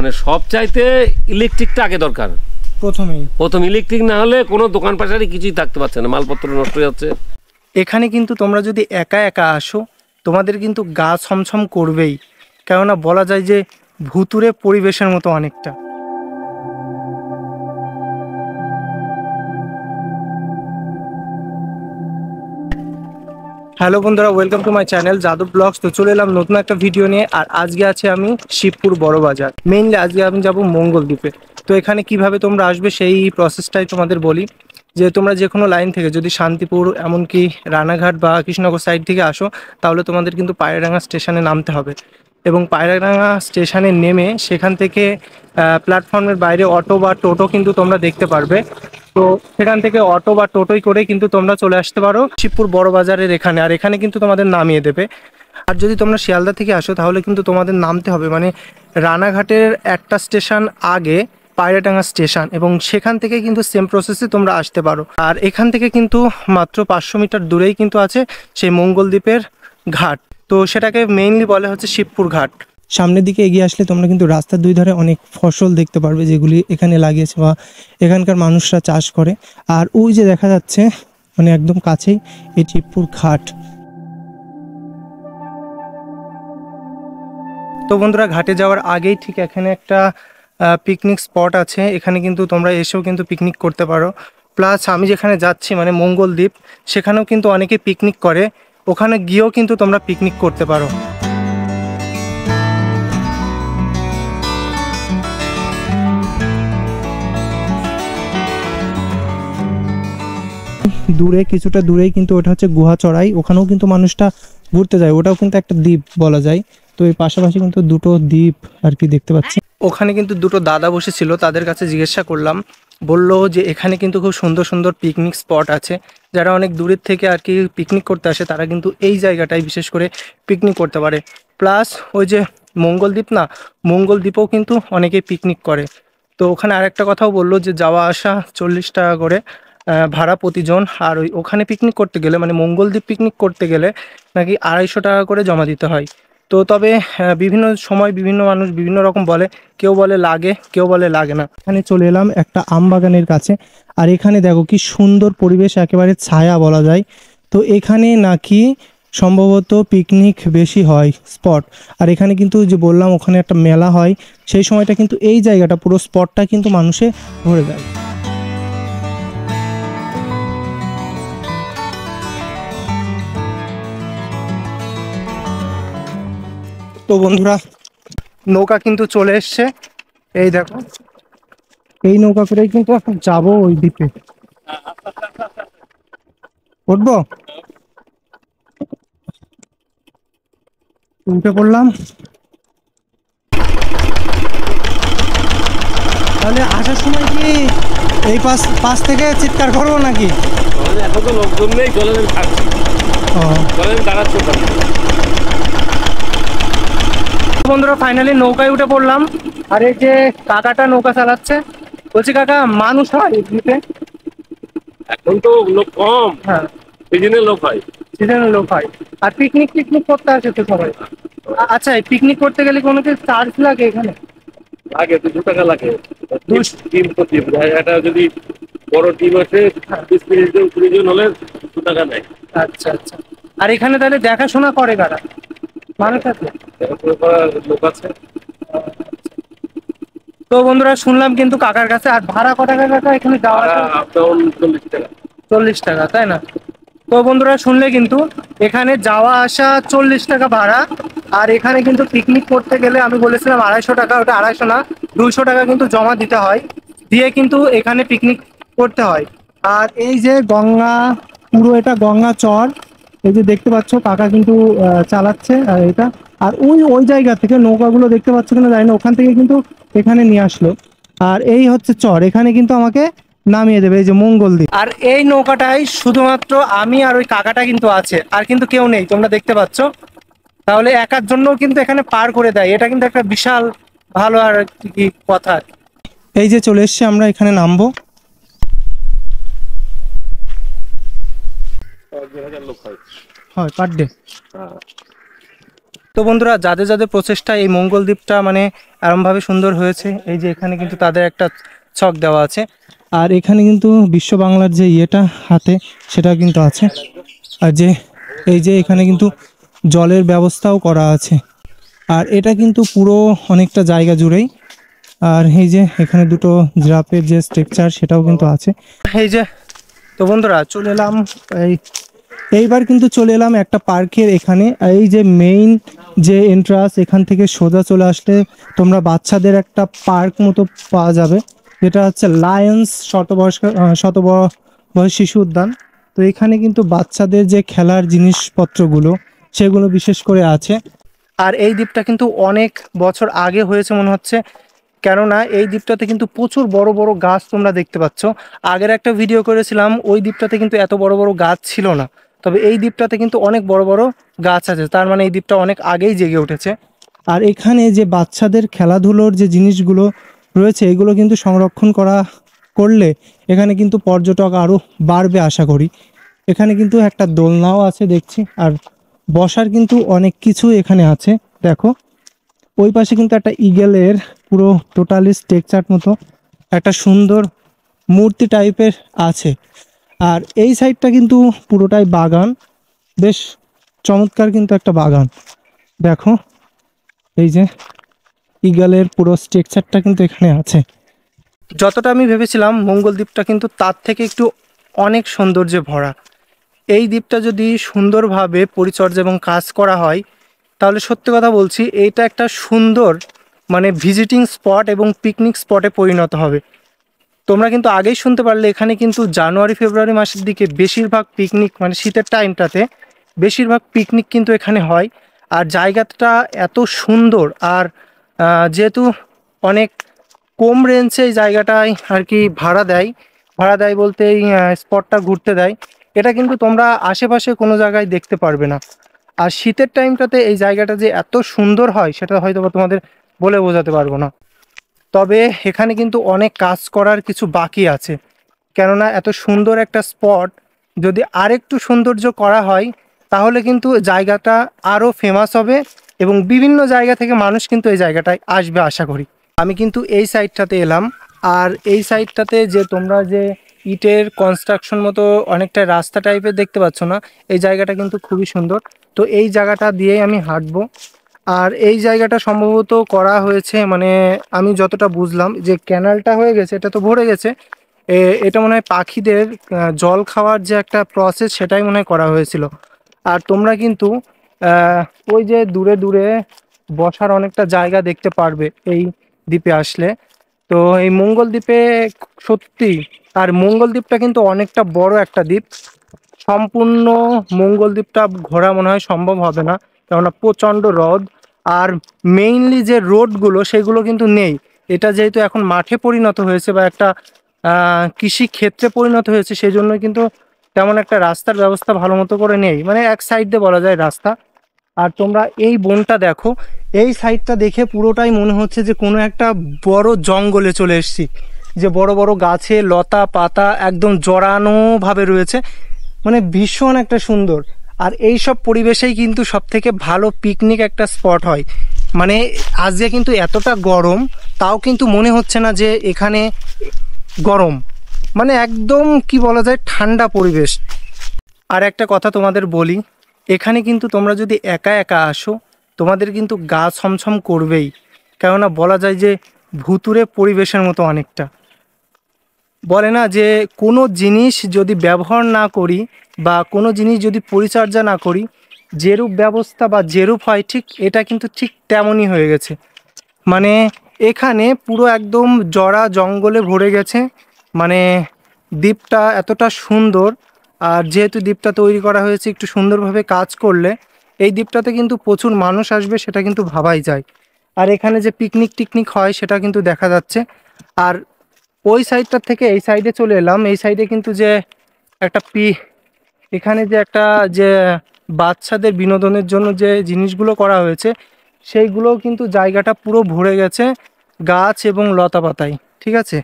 মানে সব চাইতে ইলেকট্রিকটা আগে দরকার প্রথমে প্রথম ইলেকট্রিক না হলে কোনো দোকান পাশারে কিছুই থাকতে পারছে না মালপত্র নষ্ট হয়ে যাচ্ছে এখানে কিন্তু তোমরা যদি একা একা আসো তোমাদের কিন্তু গা ছমছম করবেই কেননা বলা যায় যে ভুতুরে পরিবেশের মতো অনেকটা হ্যালো বন্ধুরা welcome to my channel Yadav blogs তো চলে এলাম নতুন একটা ভিডিও নিয়ে আর আজকে আছে আমি শিবপুর বড় বাজার মেইনলি আজকে আমি যাব মঙ্গলদ্বীপে তো এখানে কিভাবে তোমরা আসবে সেই প্রসেসটাই তোমাদের বলি যে তোমরা যে কোনো লাইন থেকে যদি শান্তিপুর এমনকি রানাঘাট বা কৃষ্ণনগর সাইড থেকে আসো তাহলে তোমাদের কিন্তু পায়রাডাঙ্গা স্টেশনে নামতে হবে এবং পায়রাডাঙ্গা স্টেশনে নেমে সেখান থেকে প্ল্যাটফর্মের বাইরে অটো বা টোটো কিন্তু তোমরা দেখতে পারবে তো সেখান থেকে অটো বা টোটোই করে কিন্তু তোমরা চলে আসতে পারো শিবপুর বড় বাজারের এখানে আর এখানে কিন্তু তোমাদের নামিয়ে দেবে আর যদি তোমরা শিয়ালদা থেকে আসো তাহলে কিন্তু তোমাদের নামতে হবে মানে রানাঘাটের একটা স্টেশন আগে পায়রাডাঙ্গা স্টেশন এবং সেখান থেকে কিন্তু সেম প্রসেসে তোমরা আসতে পারো আর এখান থেকে কিন্তু মাত্র পাঁচশো মিটার দূরেই কিন্তু আছে সেই মঙ্গলদ্বীপের ঘাট তো সেটাকে মেইনলি বলে হচ্ছে শিবপুর ঘাট সামনের দিকে এগিয়ে আসলে তোমরা কিন্তু রাস্তার দুই ধারে অনেক ফসল দেখতে পারবে যেগুলি এখানে লাগিয়েছে বা এখানকার মানুষরা চাষ করে আর ওই যে দেখা যাচ্ছে মানে একদম কাছেই এই শিবপুর ঘাট তো বন্ধুরা ঘাটে যাওয়ার আগেই ঠিক এখানে একটা পিকনিক স্পট আছে এখানে কিন্তু তোমরা এসেও কিন্তু পিকনিক করতে পারো প্লাস আমি যেখানে যাচ্ছি মানে মঙ্গলদ্বীপ সেখানেও কিন্তু অনেকে পিকনিক করে ওখানে গিয়েও কিন্তু তোমরা পিকনিক করতে পারো দূরে কিছুটা দূরেই কিন্তু ওটা হচ্ছে গুহা চড়াই ওখানেও কিন্তু মানুষটা ঘুরতে যায় ওটাও কিন্তু একটা দ্বীপ বলা যায় তো এই পাশাপাশি কিন্তু দুটো দ্বীপ আর কি দেখতে পাচ্ছি ওখানে কিন্তু দুটো দাদা বসেছিল তাদের কাছে জিজ্ঞাসা করলাম বললো যে এখানে কিন্তু খুব সুন্দর সুন্দর পিকনিক স্পট আছে যারা অনেক দূরের থেকে আর কি পিকনিক করতে আসে তারা কিন্তু এই জায়গাটায় বিশেষ করে পিকনিক করতে পারে প্লাস ওই যে মঙ্গলদ্বীপ না মঙ্গলদ্বীপেও কিন্তু অনেকে পিকনিক করে তো ওখানে আরেকটা কথাও বললো যে যাওয়া আসা চল্লিশ টাকা করে ভাড়া প্রতিজন আর ওই ওখানে পিকনিক করতে গেলে মানে মঙ্গলদ্বীপ পিকনিক করতে গেলে নাকি আড়াইশো টাকা করে জমা দিতে হয় তো তবে বিভিন্ন সময় বিভিন্ন মানুষ বিভিন্ন রকম বলে কেউ বলে লাগে কেউ বলে লাগে না এখানে চলে এলাম একটা আম বাগানের কাছে আর এখানে দেখো কি সুন্দর পরিবেশ একেবারে ছায়া বলা যায় তো এখানে নাকি সম্ভবত পিকনিক বেশি হয় স্পট আর এখানে কিন্তু যে বললাম ওখানে একটা মেলা হয় সেই সময়টা কিন্তু এই জায়গাটা পুরো স্পটটা কিন্তু মানুষে ভরে যায় তো বন্ধুরা নৌকা কিন্তু চলে এসছে এই দেখো এই নৌকা করেই কিন্তু এখন যাবো ওই দ্বীপে উঠবো উঠে পড়লাম তাহলে আসার সময় কি এই পাশ পাশ থেকে চিৎকার করবো নাকি এখন তো লোকজন নেই চলে ও দাঁড়াচ্ছে বন্ধুরা ফাইনালি নৌকায় উঠে পড়লাম আর এই যে কাকাটা নৌকা চালাচ্ছে বলছি কাকা মানুষ হয় এখন তো লোক কম হ্যাঁ সিজনের লোক হয় সিজনের লোক হয় আর পিকনিক টিকনিক করতে আসে তো সবাই আচ্ছা পিকনিক করতে গেলে কোনো কি চার্জ লাগে এখানে লাগে দুশো টাকা লাগে টিম এটা যদি বড় টিম আছে তিরিশ জন কুড়ি জন হলে দুশো টাকা নেয় আচ্ছা আচ্ছা আর এখানে তাহলে দেখাশোনা করে কারা তো বন্ধুরা শুনলাম কিন্তু কাকার কাছে আর ভাড়া কত টাকা কাকা এখানে যাওয়া চল্লিশ টাকা চল্লিশ টাকা তাই না তো বন্ধুরা শুনলে কিন্তু এখানে যাওয়া আসা চল্লিশ টাকা ভাড়া আর এখানে কিন্তু পিকনিক করতে গেলে আমি বলেছিলাম আড়াইশো টাকা ওটা আড়াইশো না দুইশো টাকা কিন্তু জমা দিতে হয় দিয়ে কিন্তু এখানে পিকনিক করতে হয় আর এই যে গঙ্গা পুরো এটা গঙ্গা চর এই যে দেখতে পাচ্ছ কাকা কিন্তু চালাচ্ছে আর এটা আর ওই ওই জায়গা থেকে নৌকাগুলো দেখতে পাচ্ছ কিনা জানি না ওখান থেকে কিন্তু এখানে নিয়ে আসলো আর এই হচ্ছে চর এখানে কিন্তু আমাকে নামিয়ে দেবে এই যে মঙ্গল দ্বীপ আর এই নৌকাটাই শুধুমাত্র আমি আর ওই কাকাটা কিন্তু আছে আর কিন্তু কেউ নেই তোমরা দেখতে পাচ্ছ তাহলে একার জন্য কিন্তু এখানে পার করে দেয় এটা কিন্তু একটা বিশাল ভালো আর কি কথা এই যে চলে এসছে আমরা এখানে নামবো হয় পার হ্যাঁ। ডে তো বন্ধুরা যাদের যাদের প্রচেষ্টা এই মঙ্গল দ্বীপটা মানে এরমভাবে সুন্দর হয়েছে এই যে এখানে কিন্তু তাদের একটা ছক দেওয়া আছে আর এখানে কিন্তু বিশ্ব বাংলার যে ইয়েটা হাতে সেটা কিন্তু আছে আর যে এই যে এখানে কিন্তু জলের ব্যবস্থাও করা আছে আর এটা কিন্তু পুরো অনেকটা জায়গা জুড়েই আর এই যে এখানে দুটো জ্রাপের যে স্ট্রাকচার সেটাও কিন্তু আছে এই যে তো বন্ধুরা চলে এলাম এই এইবার কিন্তু চলে এলাম একটা পার্কের এখানে এই যে মেইন যে এন্ট্রান্স এখান থেকে সোজা চলে আসলে তোমরা বাচ্চাদের একটা পার্ক মতো পাওয়া যাবে যেটা হচ্ছে লায়ন্স শতবয়স্ক শতবয় শিশু উদ্যান তো এখানে কিন্তু বাচ্চাদের যে খেলার জিনিসপত্রগুলো সেগুলো বিশেষ করে আছে আর এই দ্বীপটা কিন্তু অনেক বছর আগে হয়েছে মনে হচ্ছে কেননা এই দ্বীপটাতে কিন্তু প্রচুর বড় বড় গাছ তোমরা দেখতে পাচ্ছ আগের একটা ভিডিও করেছিলাম ওই দ্বীপটাতে কিন্তু এত বড় বড় গাছ ছিল না তবে এই দ্বীপটাতে কিন্তু অনেক বড় বড় গাছ আছে তার মানে এই দ্বীপটা অনেক আগেই জেগে উঠেছে আর এখানে যে বাচ্চাদের খেলাধুলোর যে জিনিসগুলো রয়েছে এগুলো কিন্তু সংরক্ষণ করা করলে এখানে কিন্তু পর্যটক আরও বাড়বে আশা করি এখানে কিন্তু একটা দোলনাও আছে দেখছি আর বসার কিন্তু অনেক কিছু এখানে আছে দেখো ওই পাশে কিন্তু একটা ইগেলের পুরো টোটালি স্ট্রেকচার মতো একটা সুন্দর মূর্তি টাইপের আছে আর এই সাইডটা কিন্তু পুরোটাই বাগান বেশ চমৎকার কিন্তু একটা বাগান দেখো এই যে ইগালের পুরো স্ট্রেকচারটা কিন্তু এখানে আছে যতটা আমি ভেবেছিলাম মঙ্গল দ্বীপটা কিন্তু তার থেকে একটু অনেক সৌন্দর্যে ভরা এই দ্বীপটা যদি সুন্দরভাবে পরিচর্যা এবং কাজ করা হয় তাহলে সত্যি কথা বলছি এইটা একটা সুন্দর মানে ভিজিটিং স্পট এবং পিকনিক স্পটে পরিণত হবে তোমরা কিন্তু আগেই শুনতে পারলে এখানে কিন্তু জানুয়ারি ফেব্রুয়ারি মাসের দিকে বেশিরভাগ পিকনিক মানে শীতের টাইমটাতে বেশিরভাগ পিকনিক কিন্তু এখানে হয় আর জায়গাটা এত সুন্দর আর যেহেতু অনেক কম রেঞ্জে এই জায়গাটায় আর কি ভাড়া দেয় ভাড়া দেয় বলতে এই স্পটটা ঘুরতে দেয় এটা কিন্তু তোমরা আশেপাশে কোনো জায়গায় দেখতে পারবে না আর শীতের টাইমটাতে এই জায়গাটা যে এত সুন্দর হয় সেটা হয়তো তোমাদের বলে বোঝাতে পারবো না তবে এখানে কিন্তু অনেক কাজ করার কিছু বাকি আছে কেননা এত সুন্দর একটা স্পট যদি আরেকটু সৌন্দর্য করা হয় তাহলে কিন্তু জায়গাটা আরও ফেমাস হবে এবং বিভিন্ন জায়গা থেকে মানুষ কিন্তু এই জায়গাটায় আসবে আশা করি আমি কিন্তু এই সাইডটাতে এলাম আর এই সাইডটাতে যে তোমরা যে ইটের কনস্ট্রাকশন মতো অনেকটা রাস্তা টাইপের দেখতে পাচ্ছ না এই জায়গাটা কিন্তু খুবই সুন্দর তো এই জায়গাটা দিয়েই আমি হাঁটবো আর এই জায়গাটা সম্ভবত করা হয়েছে মানে আমি যতটা বুঝলাম যে ক্যানালটা হয়ে গেছে এটা তো ভরে গেছে এটা মনে হয় পাখিদের জল খাওয়ার যে একটা প্রসেস সেটাই মনে হয় করা হয়েছিল আর তোমরা কিন্তু ওই যে দূরে দূরে বসার অনেকটা জায়গা দেখতে পারবে এই দ্বীপে আসলে তো এই মঙ্গল দ্বীপে সত্যি আর মঙ্গল দ্বীপটা কিন্তু অনেকটা বড় একটা দ্বীপ সম্পূর্ণ মঙ্গল দ্বীপটা ঘোরা মনে হয় সম্ভব হবে না কেননা প্রচণ্ড হ্রদ আর মেইনলি যে রোডগুলো সেগুলো কিন্তু নেই এটা যেহেতু এখন মাঠে পরিণত হয়েছে বা একটা কৃষি ক্ষেত্রে পরিণত হয়েছে সেই জন্য কিন্তু তেমন একটা রাস্তার ব্যবস্থা ভালো মতো করে নেই মানে এক সাইড দিয়ে বলা যায় রাস্তা আর তোমরা এই বনটা দেখো এই সাইডটা দেখে পুরোটাই মনে হচ্ছে যে কোনো একটা বড় জঙ্গলে চলে এসছি যে বড় বড় গাছে লতা পাতা একদম জড়ানোভাবে রয়েছে মানে ভীষণ একটা সুন্দর আর এই সব পরিবেশেই কিন্তু সবথেকে ভালো পিকনিক একটা স্পট হয় মানে আজকে কিন্তু এতটা গরম তাও কিন্তু মনে হচ্ছে না যে এখানে গরম মানে একদম কি বলা যায় ঠান্ডা পরিবেশ আর একটা কথা তোমাদের বলি এখানে কিন্তু তোমরা যদি একা একা আসো তোমাদের কিন্তু গা ছমছম করবেই কেননা বলা যায় যে ভুতুরে পরিবেশের মতো অনেকটা বলে না যে কোনো জিনিস যদি ব্যবহার না করি বা কোনো জিনিস যদি পরিচর্যা না করি যেরূপ ব্যবস্থা বা যেরূপ হয় ঠিক এটা কিন্তু ঠিক তেমনই হয়ে গেছে মানে এখানে পুরো একদম জরা জঙ্গলে ভরে গেছে মানে দ্বীপটা এতটা সুন্দর আর যেহেতু দ্বীপটা তৈরি করা হয়েছে একটু সুন্দরভাবে কাজ করলে এই দ্বীপটাতে কিন্তু প্রচুর মানুষ আসবে সেটা কিন্তু ভাবাই যায় আর এখানে যে পিকনিক টিকনিক হয় সেটা কিন্তু দেখা যাচ্ছে আর ওই সাইডটার থেকে এই সাইডে চলে এলাম এই সাইডে কিন্তু যে একটা পি এখানে যে একটা যে বাচ্চাদের বিনোদনের জন্য যে জিনিসগুলো করা হয়েছে সেইগুলোও কিন্তু জায়গাটা পুরো ভরে গেছে গাছ এবং লতা পাতায় ঠিক আছে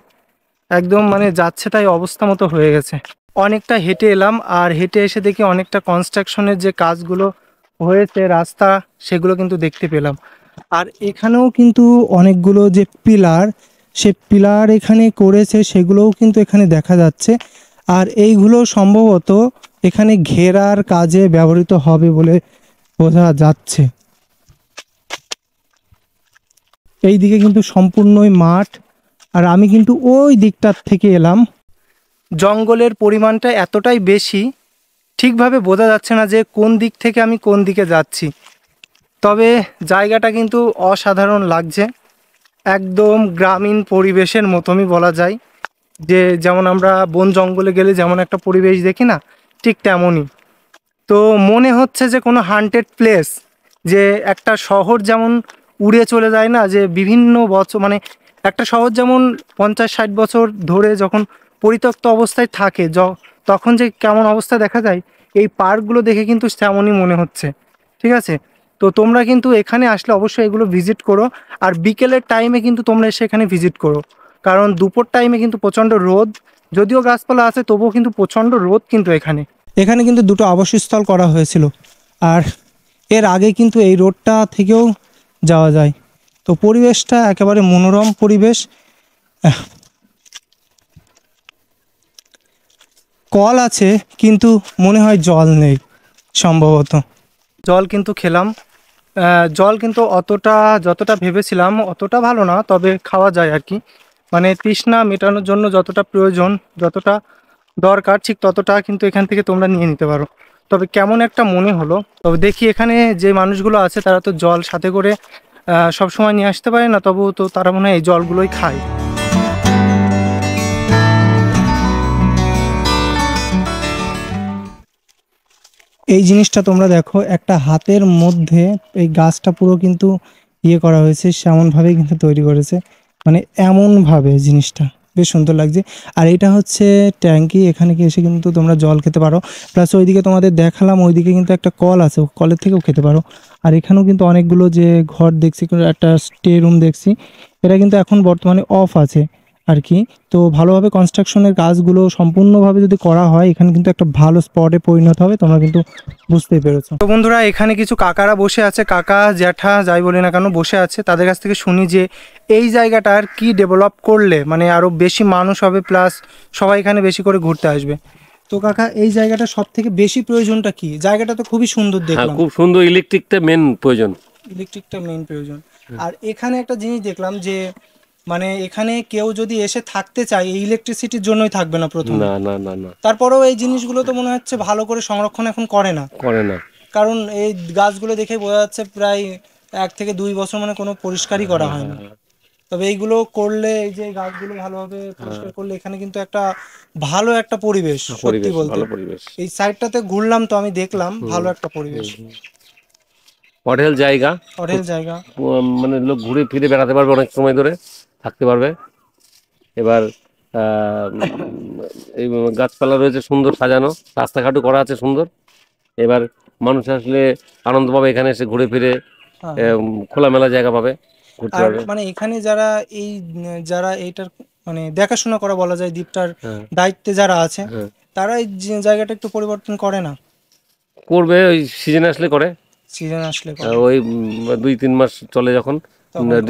একদম মানে যাচ্ছে তাই অবস্থা মতো হয়ে গেছে অনেকটা হেঁটে এলাম আর হেঁটে এসে দেখি অনেকটা কনস্ট্রাকশনের যে কাজগুলো হয়েছে রাস্তা সেগুলো কিন্তু দেখতে পেলাম আর এখানেও কিন্তু অনেকগুলো যে পিলার সে পিলার এখানে করেছে সেগুলোও কিন্তু এখানে দেখা যাচ্ছে আর এইগুলো সম্ভবত এখানে ঘেরার কাজে ব্যবহৃত হবে বলে বোঝা যাচ্ছে এই দিকে কিন্তু সম্পূর্ণই মাঠ আর আমি কিন্তু ওই দিকটার থেকে এলাম জঙ্গলের পরিমাণটা এতটাই বেশি ঠিকভাবে বোঝা যাচ্ছে না যে কোন দিক থেকে আমি কোন দিকে যাচ্ছি তবে জায়গাটা কিন্তু অসাধারণ লাগছে একদম গ্রামীণ পরিবেশের মতনই বলা যায় যে যেমন আমরা বন জঙ্গলে গেলে যেমন একটা পরিবেশ দেখি না ঠিক তেমনই তো মনে হচ্ছে যে কোনো হান্টেড প্লেস যে একটা শহর যেমন উড়ে চলে যায় না যে বিভিন্ন বছর মানে একটা শহর যেমন পঞ্চাশ ষাট বছর ধরে যখন পরিত্যক্ত অবস্থায় থাকে য তখন যে কেমন অবস্থা দেখা যায় এই পার্কগুলো দেখে কিন্তু তেমনই মনে হচ্ছে ঠিক আছে তো তোমরা কিন্তু এখানে আসলে অবশ্যই এগুলো ভিজিট করো আর বিকেলের টাইমে কিন্তু তোমরা এসে এখানে ভিজিট করো কারণ দুপুর টাইমে কিন্তু প্রচণ্ড রোদ যদিও গাছপালা আছে তবুও কিন্তু প্রচণ্ড রোদ কিন্তু এখানে এখানে কিন্তু দুটো আবাসস্থল করা হয়েছিল আর এর আগে কিন্তু এই রোডটা থেকেও যাওয়া যায় তো পরিবেশটা একেবারে মনোরম পরিবেশ কল আছে কিন্তু মনে হয় জল নেই সম্ভবত জল কিন্তু খেলাম জল কিন্তু অতটা যতটা ভেবেছিলাম অতটা ভালো না তবে খাওয়া যায় আর কি মানে তৃষ্ণা মেটানোর জন্য যতটা প্রয়োজন যতটা দরকার ঠিক ততটা কিন্তু এখান থেকে তোমরা নিয়ে নিতে পারো তবে কেমন একটা মনে হলো তবে দেখি এখানে যে মানুষগুলো আছে তারা তো জল সাথে করে সবসময় নিয়ে আসতে পারে না তবু তো তারা মনে হয় এই জলগুলোই খায় এই জিনিসটা তোমরা দেখো একটা হাতের মধ্যে এই গাছটা পুরো কিন্তু ইয়ে করা হয়েছে সেমনভাবেই কিন্তু তৈরি করেছে মানে এমনভাবে জিনিসটা বেশ সুন্দর লাগছে আর এটা হচ্ছে ট্যাঙ্কি এখানে কি এসে কিন্তু তোমরা জল খেতে পারো প্লাস ওইদিকে তোমাদের দেখালাম ওইদিকে কিন্তু একটা কল আছে কলের থেকেও খেতে পারো আর এখানেও কিন্তু অনেকগুলো যে ঘর দেখছি একটা স্টে রুম দেখছি এটা কিন্তু এখন বর্তমানে অফ আছে আর কি তো ভালোভাবে কনস্ট্রাকশনের কাজগুলো সম্পূর্ণভাবে যদি করা হয় এখানে কিন্তু একটা ভালো স্পটে পরিণত হবে তোমরা কিন্তু বুঝতেই পেরেছো তো বন্ধুরা এখানে কিছু কাকারা বসে আছে কাকা জ্যাঠা যাই বলি না কেন বসে আছে তাদের কাছ থেকে শুনি যে এই জায়গাটার কি ডেভেলপ করলে মানে আরও বেশি মানুষ হবে প্লাস সবাই এখানে বেশি করে ঘুরতে আসবে তো কাকা এই জায়গাটা সব থেকে বেশি প্রয়োজনটা কি জায়গাটা তো খুবই সুন্দর হ্যাঁ, দেখলাম খুব সুন্দর ইলেকট্রিকটা মেন প্রয়োজন ইলেকট্রিকটা মেন প্রয়োজন আর এখানে একটা জিনিস দেখলাম যে মানে এখানে কেউ যদি এসে থাকতে চায় এই ইলেকট্রিসিটির জন্যই থাকবে না প্রথম না না না না তারপরেও এই জিনিসগুলো তো মনে হচ্ছে ভালো করে সংরক্ষণ এখন করে না করে না কারণ এই গাছগুলো দেখে বোঝা যাচ্ছে প্রায় এক থেকে দুই বছর মানে কোনো পরিষ্কারই করা হ্যাঁ, হয় না হ্যাঁ। তবে এইগুলো করলে এই যে গাছগুলো ভালোভাবে পরিষ্কার করলে এখানে কিন্তু একটা ভালো একটা পরিবেশ সত্যি বলতে এই সাইডটাতে ঘুরলাম তো আমি দেখলাম ভালো একটা পরিবেশ অঢেল জায়গা অঢেল জায়গা মানে লোক ঘুরে ফিরে বেড়াতে পারবে অনেক সময় ধরে থাকতে পারবে এবার গাছপালা রয়েছে সুন্দর সাজানো রাস্তাঘাটও করা আছে সুন্দর এবার মানুষ আসলে আনন্দ পাবে এখানে এসে ঘুরে ফিরে হ্যাঁ, হ্যাঁ। খোলামেলা জায়গা পাবে মানে এখানে যারা এই যারা এইটার মানে দেখাশোনা করা বলা যায় দ্বীপটার হ্যাঁ। দায়িত্বে যারা আছে তারা এই জায়গাটা একটু পরিবর্তন করে না করবে ওই সিজন আসলে করে সিজন আসলে ওই দুই তিন মাস চলে যখন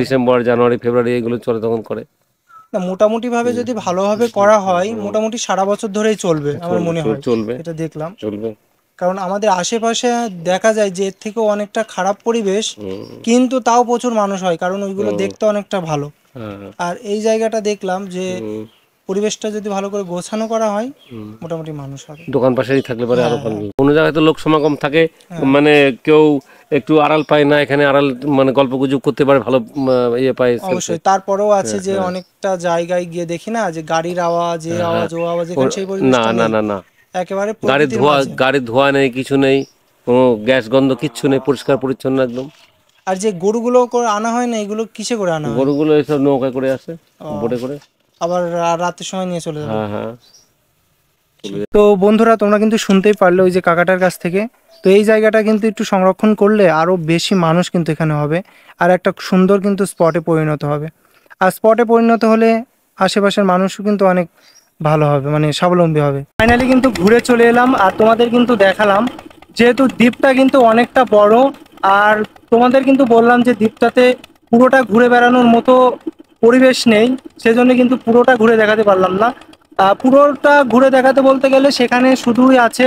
ডিসেম্বর জানুয়ারি ফেব্রুয়ারি এগুলো চলে তখন করে না মোটামুটি ভাবে যদি ভালোভাবে করা হয় মোটামুটি সারা বছর ধরেই চলবে আমার মনে হয় চলবে এটা দেখলাম চলবে কারণ আমাদের আশেপাশে দেখা যায় যে এর থেকেও অনেকটা খারাপ পরিবেশ কিন্তু তাও প্রচুর মানুষ হয় কারণ ওইগুলো দেখতে অনেকটা ভালো হ্যাঁ। আর এই জায়গাটা দেখলাম যে পরিবেশটা যদি ভালো করে গোছানো করা হয় মোটামুটি মানুষ হবে দোকান পাশেই থাকলে পরে আরো হ্যাঁ, হ্যাঁ। ভালো কোনো জায়গায় তো লোক সমাগম থাকে হ্যাঁ। মানে কেউ একটু আড়াল পায় না এখানে আড়াল মানে গল্প গুজব করতে পারে ভালো ইয়ে পায় অবশ্যই তারপরেও আছে যে অনেকটা জায়গায় গিয়ে দেখি না যে গাড়ির আওয়াজ এ আওয়াজ ও আওয়াজ এখন সেই না না না না একেবারে গাড়ির ধোয়া গাড়ির ধোয়া নেই কিছু নেই কোনো গ্যাস গন্ধ কিচ্ছু নেই পরিষ্কার পরিচ্ছন্ন একদম আর যে গরুগুলো আনা হয় না এগুলো কিসে করে আনা হয় গরুগুলো এসব নৌকায় করে আসে বোটে করে আবার রাতের সময় নিয়ে চলে যাবো হ্যাঁ, হ্যাঁ। তো বন্ধুরা তোমরা কিন্তু শুনতেই পারলে ওই যে কাকাটার কাছ থেকে তো এই জায়গাটা কিন্তু একটু সংরক্ষণ করলে আরও বেশি মানুষ কিন্তু এখানে হবে আর একটা সুন্দর কিন্তু স্পটে পরিণত হবে আর স্পটে পরিণত হলে আশেপাশের মানুষও কিন্তু অনেক ভালো হবে মানে স্বাবলম্বী হবে ফাইনালি কিন্তু ঘুরে চলে এলাম আর তোমাদের কিন্তু দেখালাম যেহেতু দ্বীপটা কিন্তু অনেকটা বড় আর তোমাদের কিন্তু বললাম যে দ্বীপটাতে পুরোটা ঘুরে বেড়ানোর মতো পরিবেশ নেই সেজন্য কিন্তু পুরোটা ঘুরে দেখাতে পারলাম না পুরোটা ঘুরে দেখাতে বলতে গেলে সেখানে শুধুই আছে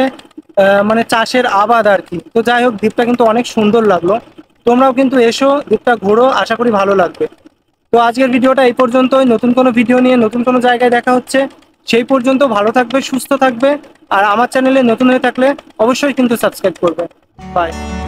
মানে চাষের আবাদ আর কি তো যাই হোক দ্বীপটা কিন্তু অনেক সুন্দর লাগলো তোমরাও কিন্তু এসো দ্বীপটা ঘোরো আশা করি ভালো লাগবে তো আজকের ভিডিওটা এই পর্যন্তই নতুন কোনো ভিডিও নিয়ে নতুন কোনো জায়গায় দেখা হচ্ছে সেই পর্যন্ত ভালো থাকবে সুস্থ থাকবে আর আমার চ্যানেলে নতুন হয়ে থাকলে অবশ্যই কিন্তু সাবস্ক্রাইব করবে বাই